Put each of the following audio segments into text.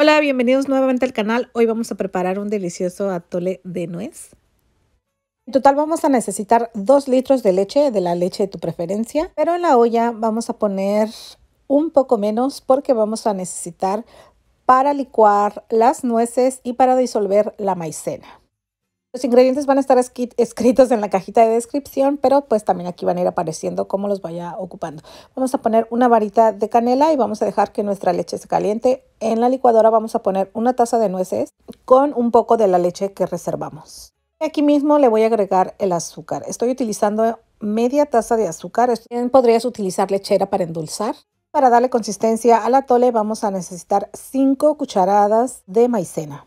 Hola, bienvenidos nuevamente al canal. Hoy vamos a preparar un delicioso atole de nuez. En total vamos a necesitar 2 litros de leche, de la leche de tu preferencia, pero en la olla vamos a poner un poco menos porque vamos a necesitar para licuar las nueces y para disolver la maicena. Los ingredientes van a estar escritos en la cajita de descripción, pero pues también aquí van a ir apareciendo cómo los vaya ocupando. Vamos a poner una varita de canela y vamos a dejar que nuestra leche se caliente. En la licuadora vamos a poner una taza de nueces con un poco de la leche que reservamos. Aquí mismo le voy a agregar el azúcar. Estoy utilizando media taza de azúcar. También podrías utilizar lechera para endulzar. Para darle consistencia al atole vamos a necesitar 5 cucharadas de maicena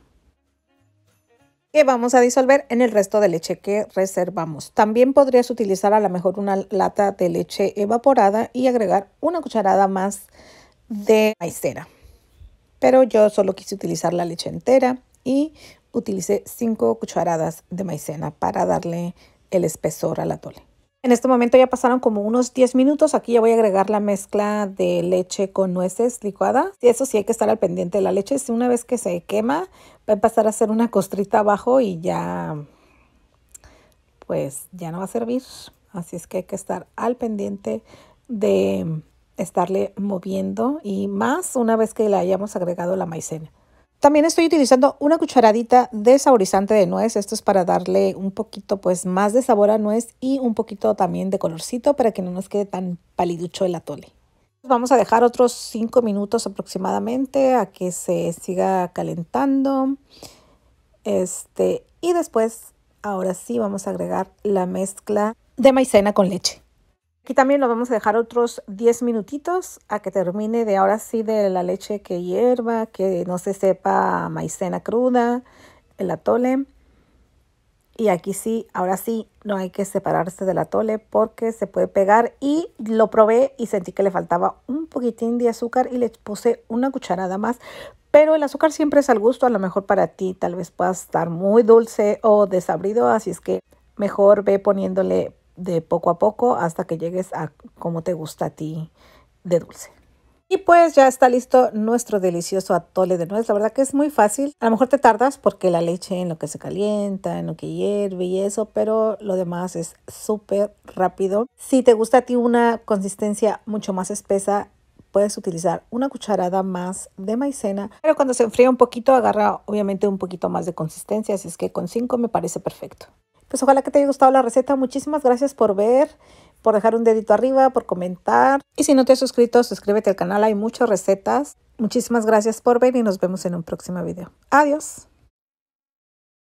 que vamos a disolver en el resto de leche que reservamos. También podrías utilizar a lo mejor una lata de leche evaporada y agregar una cucharada más de maicena. Pero yo solo quise utilizar la leche entera y utilicé 5 cucharadas de maicena para darle el espesor a la atole. En este momento ya pasaron como unos 10 minutos. Aquí ya voy a agregar la mezcla de leche con nueces licuada. Y eso sí hay que estar al pendiente de la leche. Si una vez que se quema, va a pasar a hacer una costrita abajo y ya, pues ya no va a servir. Así es que hay que estar al pendiente de estarle moviendo y más una vez que le hayamos agregado la maicena. También estoy utilizando una cucharadita de saborizante de nuez. Esto es para darle un poquito pues más de sabor a nuez y un poquito también de colorcito para que no nos quede tan paliducho el atole. Vamos a dejar otros 5 minutos aproximadamente a que se siga calentando. Este, y después, ahora sí, vamos a agregar la mezcla de maicena con leche. Aquí también lo vamos a dejar otros 10 minutitos a que termine de ahora sí de la leche que hierva, que no se sepa maicena cruda, el atole. Y aquí sí, ahora sí, no hay que separarse del atole porque se puede pegar. Y lo probé y sentí que le faltaba un poquitín de azúcar y le puse una cucharada más. Pero el azúcar siempre es al gusto, a lo mejor para ti tal vez pueda estar muy dulce o desabrido, así es que mejor ve poniéndole de poco a poco hasta que llegues a como te gusta a ti de dulce. Y pues ya está listo nuestro delicioso atole de nuez. La verdad que es muy fácil. A lo mejor te tardas porque la leche en lo que se calienta, en lo que hierve y eso, pero lo demás es súper rápido. Si te gusta a ti una consistencia mucho más espesa, puedes utilizar una cucharada más de maicena. Pero cuando se enfría un poquito, agarra obviamente un poquito más de consistencia, así es que con 5 me parece perfecto. Pues ojalá que te haya gustado la receta. Muchísimas gracias por ver, por dejar un dedito arriba, por comentar. Y si no te has suscrito, suscríbete al canal. Hay muchas recetas. Muchísimas gracias por ver y nos vemos en un próximo video. Adiós.